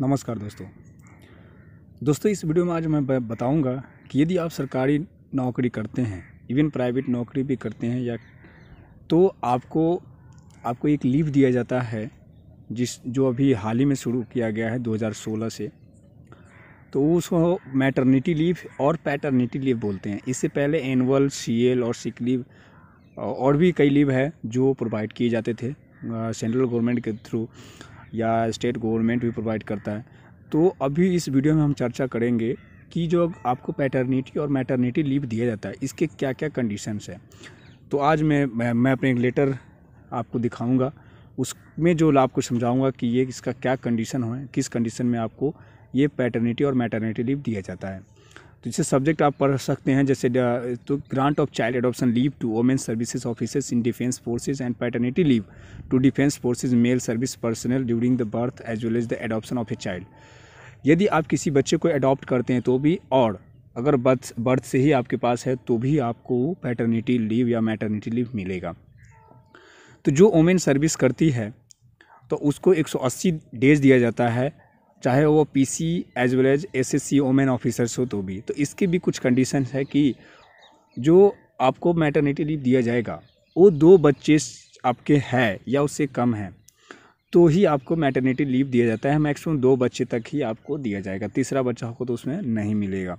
नमस्कार दोस्तों दोस्तों इस वीडियो में आज मैं बताऊंगा कि यदि आप सरकारी नौकरी करते हैं इवन प्राइवेट नौकरी भी करते हैं या तो आपको आपको एक लीव दिया जाता है जिस जो अभी हाल ही में शुरू किया गया है 2016 से तो उसको मैटरनिटी लीव और पैटर्निटी लीव बोलते हैं इससे पहले एनअल सी और सिक लीव और भी कई लीव है जो प्रोवाइड किए जाते थे सेंट्रल गवर्नमेंट के थ्रू या स्टेट गवर्नमेंट भी प्रोवाइड करता है तो अभी इस वीडियो में हम चर्चा करेंगे कि जो आपको पैटर्निटी और मैटर्निटी लीव दिया जाता है इसके क्या क्या कंडीशंस हैं तो आज मैं मैं, मैं अपने एक लेटर आपको दिखाऊंगा उसमें जो आपको समझाऊंगा कि ये इसका क्या कंडीशन है किस कंडीशन में आपको ये पैटर्निटी और मैटर्निटी लीव दिया जाता है जैसे तो सब्जेक्ट आप पढ़ सकते हैं जैसे तो grant of child adoption leave to women services officers in defence forces and paternity leave to defence forces male service personnel during the birth as well as the adoption of a child यदि आप किसी बच्चे को adopt करते हैं तो भी और अगर बर्थ बर्थ से ही आपके पास है तो भी आपको पैटर्निटी लीव या मैटर्निटी लीव मिलेगा तो जो वोमेन सर्विस करती है तो उसको 180 डेज दिया जाता है चाहे वो P C as well as S S C women officers हो तो भी तो इसके भी कुछ कंडीशन है कि जो आपको मैटरनिटी लीव दिया जाएगा वो दो बच्चे आपके हैं या उससे कम हैं तो ही आपको मैटरनिटी लीव दिया जाता है मैक्सिमम दो बच्चे तक ही आपको दिया जाएगा तीसरा बच्चा को तो उसमें नहीं मिलेगा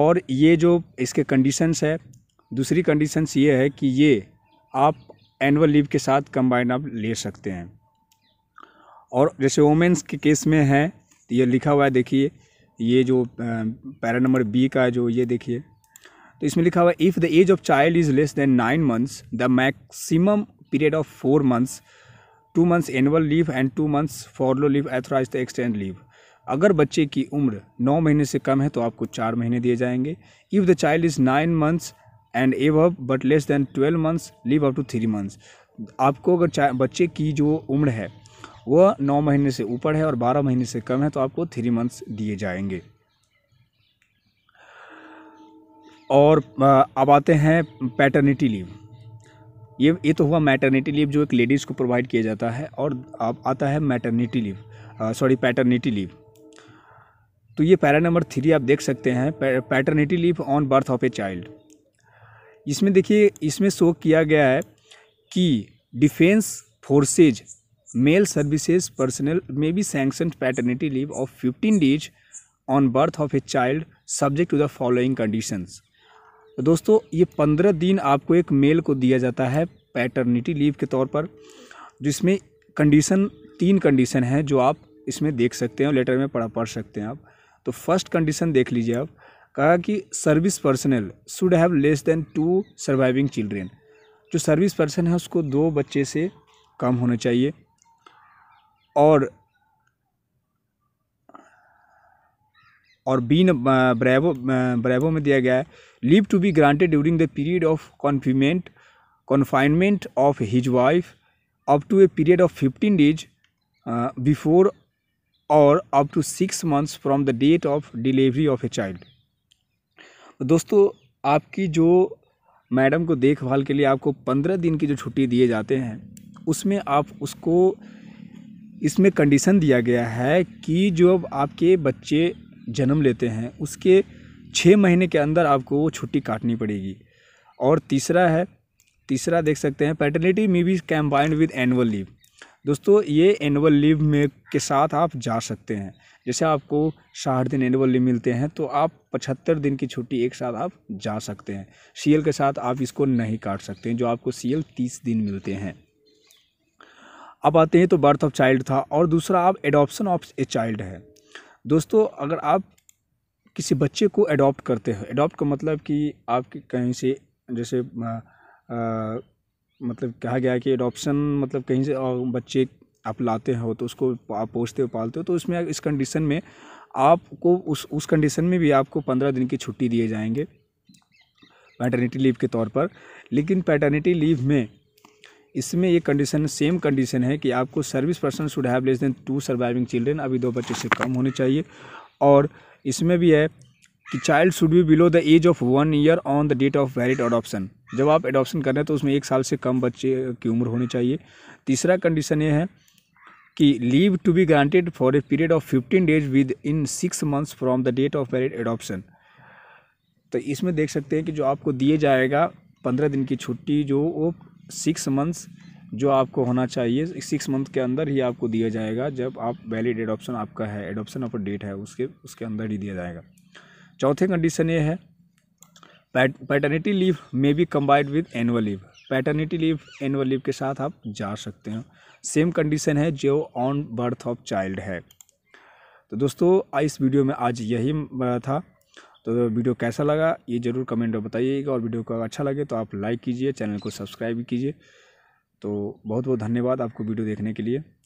और ये जो इसके कंडीशंस है दूसरी कंडीशंस ये है कि ये आप एनुअल लीव के साथ कंबाइन आप ले सकते हैं और जैसे वोमेंस के केस में है तो ये लिखा हुआ है देखिए ये जो पैरा नंबर बी का जो ये देखिए तो इसमें लिखा हुआ है if the age of child is less than nine months the maximum period of four months two months annual leave and two months furlough leave authorise the extend leave अगर बच्चे की उम्र नौ महीने से कम है तो आपको चार महीने दिए जाएंगे if the child is nine months and above but less than twelve months leave up to three months आपको अगर बच्चे की जो उम्र है वह नौ महीने से ऊपर है और बारह महीने से कम है तो आपको थ्री मंथ्स दिए जाएंगे और अब आते हैं पैटर्निटी लीव ये ये तो हुआ मैटर्निटी लीव जो एक लेडीज़ को प्रोवाइड किया जाता है और अब आता है maternity leave sorry paternity leave तो ये पैरा नंबर थ्री आप देख सकते हैं paternity leave on birth of a child इसमें देखिए इसमें शो किया गया है कि defence forces male services personnel may be sanctioned paternity leave of 15 days on birth of a child subject to the following conditions तो दोस्तों ये पंद्रह दिन आपको एक मेल को दिया जाता है पैटर्निटी लीव के तौर पर जिसमें कंडीशन तीन कंडीशन है जो आप इसमें देख सकते हैं लेटर में पढ़ा पढ़ सकते हैं आप तो फर्स्ट कंडीशन देख लीजिए आप कहा कि service personnel should have less than two surviving children जो सर्विस पर्सन है उसको दो बच्चे से कम होना चाहिए और और बीन ब्रेवो ब्रेवो में दिया गया है leave to be granted during the period of confinement confinement of his wife up to a period of fifteen days before और up to six months from the date of delivery of a child दोस्तों आपकी जो madam को देखभाल के लिए आपको पंद्रह दिन की जो छुट्टी दिए जाते हैं उसमें आप उसको इसमें कंडीशन दिया गया है कि जो अब आपके बच्चे जन्म लेते हैं उसके छः महीने के अंदर आपको वो छुट्टी काटनी पड़ेगी और तीसरा है तीसरा देख सकते हैं पैटर्निटी में भी कैम्बाइंड विद एनुअल लीव दोस्तों ये एनुअल लीव में के साथ आप जा सकते हैं जैसे आपको साठ दिन एनुअल लीव मिलते हैं तो आप पचहत्तर दिन की छुट्टी एक साथ आप जा सकते हैं सीएल के साथ आप इसको नहीं काट सकते हैं जो आपको सीएल तीस दिन मिलते हैं अब आते हैं तो बर्थ ऑफ चाइल्ड था और दूसरा आप एडॉप्शन ऑफ ए चाइल्ड है दोस्तों अगर आप किसी बच्चे को अडोप्ट करते हो एडॉप्ट का मतलब कि आप कहीं से जैसे आ, आ, मतलब कहा गया कि एडॉप्शन मतलब कहीं से बच्चे आप लाते हो तो उसको आप पोसते हो पालते हो तो उसमें इस कंडीशन में आपको उस उस कंडीशन में भी आपको पंद्रह दिन की छुट्टी दिए जाएंगे पैटर्निटी लीव के तौर पर लेकिन पैटर्निटी लीव में इसमें ये कंडीशन सेम कंडीशन है कि आपको service person should have less than two surviving children अभी दो बच्चे से कम होने चाहिए और इसमें भी है कि child should be below the age of one year on the date of valid adoption जब आप अडोप्शन कर रहे हैं तो उसमें एक साल से कम बच्चे की उम्र होनी चाहिए तीसरा कंडीशन ये है कि leave to be granted for a period of fifteen days within six months from the date of valid adoption तो इसमें देख सकते हैं कि जो आपको दिए जाएगा पंद्रह दिन की छुट्टी जो वो सिक्स मंथ्स जो आपको होना चाहिए सिक्स मंथ के अंदर ही आपको दिया जाएगा जब आप वैलिड एडोप्शन आपका है एडोप्शन ऑफ डेट है उसके उसके अंदर ही दिया जाएगा चौथे कंडीशन ये है paternity leave may be combined with annual leave paternity leave annual leave के साथ आप जा सकते हैं सेम कंडीशन है जो ऑन बर्थ ऑफ चाइल्ड है तो दोस्तों इस वीडियो में आज यही था तो वीडियो कैसा लगा ये ज़रूर कमेंट में बताइएगा और वीडियो को अच्छा लगे तो आप लाइक कीजिए चैनल को सब्सक्राइब कीजिए तो बहुत बहुत धन्यवाद आपको वीडियो देखने के लिए